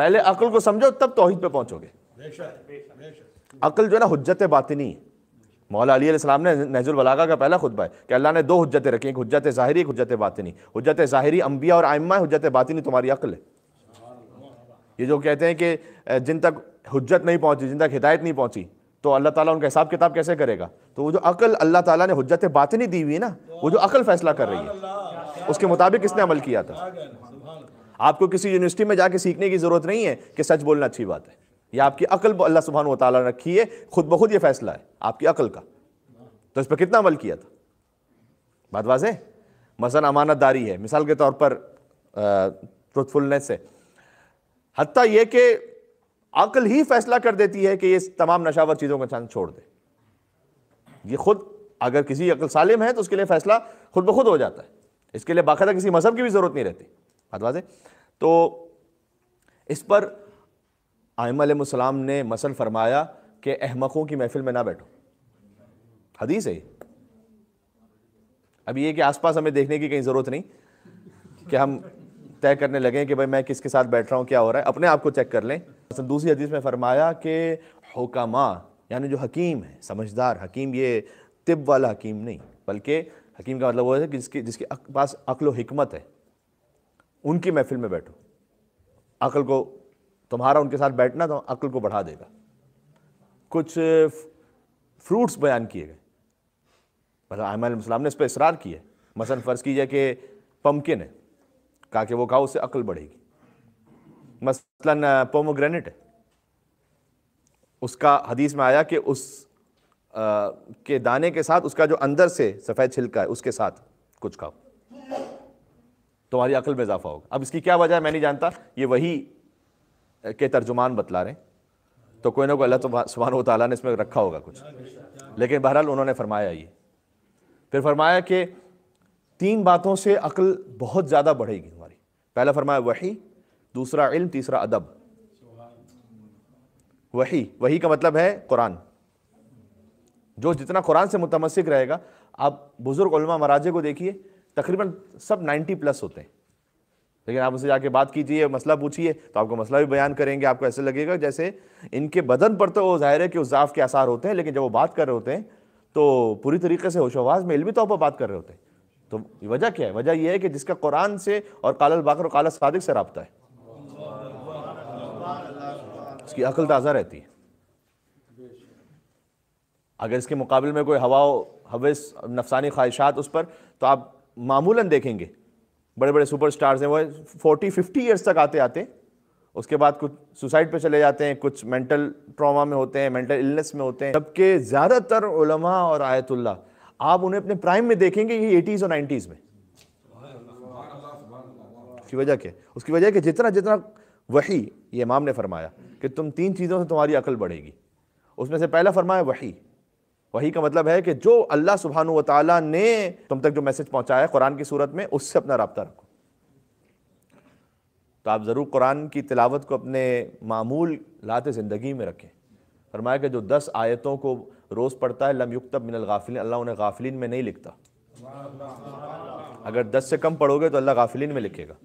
पहले अकल को समझो तब तोहिद पे पहुंचोगे अकल जो है ना हजत बातनी मौला अली सलाम ने नजर वलागा का पहला खुतबा है कि अल्लाह ने दो हजतें रखी एक हजत ज़ाहरी एक हजत बातनी हजत ज़ाहरी अम्बिया और आयमा है हजत बातनी तुम्हारी अकल है ये जो कहते हैं कि जिन तक हजत नहीं पहुंची जिन तक हिदायत नहीं पहुंची तो अल्लाह ताला उनका हिसाब किताब कैसे करेगा तो वो जो अकल अल्लाह ताला ने हजत बातनी दी हुई है ना वो जो अकल फैसला कर रही है उसके मुताबिक किसने अमल किया था आपको किसी यूनिवर्सिटी में जाके सीखने की ज़रूरत नहीं है कि सच बोलना अच्छी बात है यह आपकी अकल अल्लाह सुबहान तला रखी है खुद ब खुद ये फैसला है आपकी अकल का तो इस पर कितना अमल किया था बात वाज है अमानत अमानतदारी है मिसाल के तौर पर ट्रुथफुलनेस है हती यह कि अकल ही फैसला कर देती है कि ये तमाम नशावर चीज़ों का चांद छोड़ दे ये खुद अगर किसी अकल सालिम है तो उसके लिए फैसला खुद ब खुद हो जाता है इसके लिए बाकायदा किसी मजहब की भी ज़रूरत नहीं रहती बात वाजे तो इस पर आयम ने मसल फरमाया कि अहमकों की महफिल में ना बैठो हदीस है अभी ये कि आसपास हमें देखने की कहीं ज़रूरत नहीं कि हम तय करने लगे कि भाई मैं किसके साथ बैठ रहा हूँ क्या हो रहा है अपने आप को चेक कर लें दूसरी हदीस में फरमाया कि हुकामा यानी जो हकीम है समझदार हकीम ये तिब वाला हकीम नहीं बल्कि हकीम का मतलब वो है कि जिसकी जिसके पास अकलो हमत है उनकी महफिल में बैठो अकल को तुम्हारा उनके साथ बैठना तो अकल को बढ़ा देगा कुछ फ्रूट्स बयान किए गए मतलब आयमान ने इस पर इसरार किया मसलन फ़र्ज़ कीजिए कि पम्पकिन है कहा कि वो खाओ उससे अकल बढ़ेगी मसलन पोमोग्रेनेट है उसका हदीस में आया कि उस आ, के दाने के साथ उसका जो अंदर से सफ़ेद छिलका है उसके साथ कुछ खाओ तुम्हारी अकल में इजाफा होगा अब इसकी क्या वजह है मैं नहीं जानता ये वही के तर्जुमान बतला रहे तो कोई ना कोई अल्लाह सुबहान ताली ने इसमें रखा होगा कुछ लेकिन बहरहाल उन्होंने फरमाया ये फिर फरमाया कि तीन बातों से अकल बहुत ज़्यादा बढ़ेगी हमारी पहला फरमाया वही दूसरा इल्म तीसरा अदब वही वही का मतलब है कुरान जो जितना कुरान से मुतमसिक रहेगा आप बुज़ुर्ग मराजे को देखिए तकरीबन सब 90 प्लस होते हैं लेकिन आप उनसे जाके बात कीजिए मसला पूछिए तो आपको मसला भी बयान करेंगे आपको ऐसे लगेगा जैसे इनके बदन पर तो वो जाहिर है कि उजाफ के आसार होते हैं लेकिन जब वो बात कर रहे होते हैं तो पूरी तरीके से होशोवाज में इलमी तौर पर बात कर रहे होते हैं तो वजह क्या है वजह यह है कि जिसका कुरान से और कालल बाकर और काला सादिक से रबता है उसकी अकल ताज़ा रहती है अगर इसके मुकाबले में कोई हवा हवस नफसानी ख्वाहिशात उस पर तो आप मामूलन देखेंगे बड़े बड़े सुपर स्टार्स हैं वो फोर्टी फिफ्टी ईयर्स तक आते आते उसके बाद कुछ सुसाइड पे चले जाते हैं कुछ मेंटल ट्रॉमा में होते हैं मेंटल इलनेस में होते हैं जबकि ज़्यादातर उलमा और आयतुल्ला आप उन्हें अपने प्राइम में देखेंगे ये एटीज़ और नाइन्टीज़ में उसकी वजह क्या उसकी वजह कि जितना जितना वही ये इमाम ने फरमाया कि तुम तीन चीज़ों से तुम्हारी अकल बढ़ेगी उसमें से पहला फरमाया वही वही का मतलब है कि जो अल्लाह सुबहान तला ने तुम तक जो मैसेज पहुंचाया है कुरान की सूरत में उससे अपना रबता रखो तो आप ज़रूर कुरान की तिलावत को अपने मामूल लात ज़िंदगी में रखें फरमाया कि जो दस आयतों को रोज़ पढ़ता है लम युक्त मिनल गाफिलिन अल्लाह उन्हें गाफिलिन में नहीं लिखता अगर दस से कम पढ़ोगे तो अल्लाह गाफिलिन में लिखेगा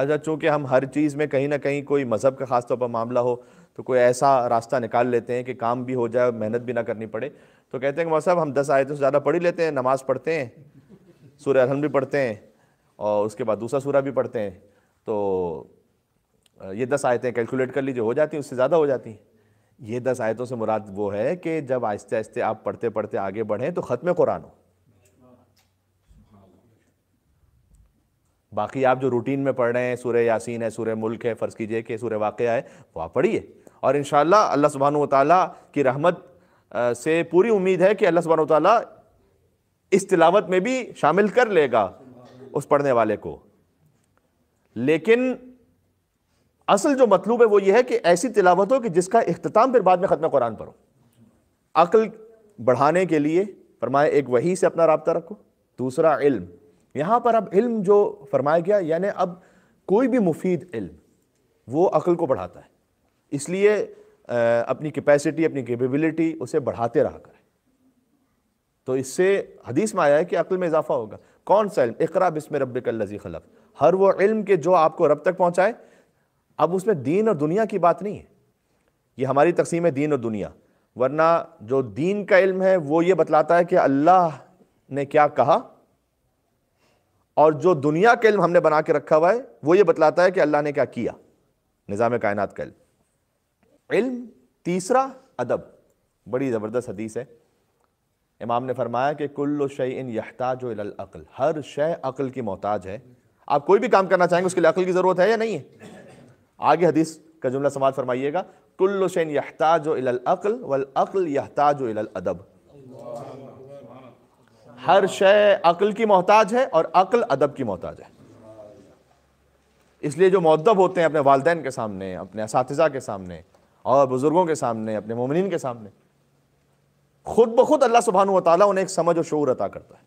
अच्छा चूँकि हम हर चीज़ में कहीं ना कहीं कोई मज़हब का खास तौर पर मामला हो तो कोई ऐसा रास्ता निकाल लेते हैं कि काम भी हो जाए मेहनत भी ना करनी पड़े तो कहते हैं कि साहब हम दस आयतों से ज़्यादा पढ़ ही लेते हैं नमाज़ पढ़ते हैं सूर्य अलहम भी पढ़ते हैं और उसके बाद दूसरा सूर्य भी पढ़ते हैं तो ये दस आयतें कैलकुलेट कर लीजिए हो जाती हैं उससे ज़्यादा हो जाती हैं ये दस आयतों से मुराद वो है कि जब आहिस्ते आहिस्ते आप पढ़ते पढ़ते आगे बढ़ें तो ख़त्म कुरान हो बाकी आप जो रूटीन में पढ़ रहे हैं सूर्य यासीन है सूर्य मुल्क है फ़र्ज़ कीजिए कि सूर्य वाक़ है वो आप पढ़िए और इन अल्लाह सुबहान ताली की रहमत से पूरी उम्मीद है कि अल्लाह सुबहान ताली इस तिलावत में भी शामिल कर लेगा उस पढ़ने वाले को लेकिन असल जो मतलूब है वो ये है कि ऐसी तिलावत हो कि जिसका अख्ताम फिर बाद में ख़त्म कुरान पर हो अकल बढ़ाने के लिए फरमाए एक वही से अपना रबता रखो दूसरा इल्म यहाँ पर अब इल्म जो फरमाया गया यानी अब कोई भी मुफीद इल्म वो अकल को बढ़ाता है इसलिए अपनी कैपेसिटी अपनी कैपेबिलिटी उसे बढ़ाते रहा करें तो इससे हदीस में आया है कि अक्ल में इजाफा होगा कौन सा इल्म इकरा बिस्म लजी खलफ हर वो इल्म के जो आपको रब तक पहुँचाए अब उसमें दीन और दुनिया की बात नहीं है ये हमारी तकसीम है दीन और दुनिया वरना जो दीन का इल्म है वो ये बतलाता है कि अल्लाह ने क्या कहा और जो दुनिया का इल्म हमने बना के रखा हुआ है वो ये बतलाता है कि अल्लाह ने क्या किया निज़ाम कायनात का इल्म इल्म तीसरा अदब बड़ी ज़बरदस्त हदीस है इमाम ने फरमाया कि कुल्ल शे इन यहताज अक़ल हर शह अक़ल की मोहताज है आप कोई भी काम करना चाहेंगे उसके लिए अक़ल की ज़रूरत है या नहीं है आगे हदीस का जुमला समाज फरमाइएगा कुल्ल शैन यहताज अक़ल वल अक़ल यहताज अदब हर शय अक़ल की मोहताज है और अक़ल अदब की मोहताज है इसलिए जो मदब होते हैं अपने वालदेन के सामने अपने इस के सामने और बुज़ुर्गों के सामने अपने मोमिन के सामने खुद ब खुद अल्लाह सुबहान वाली उन्हें एक समझ और शोर अता करता है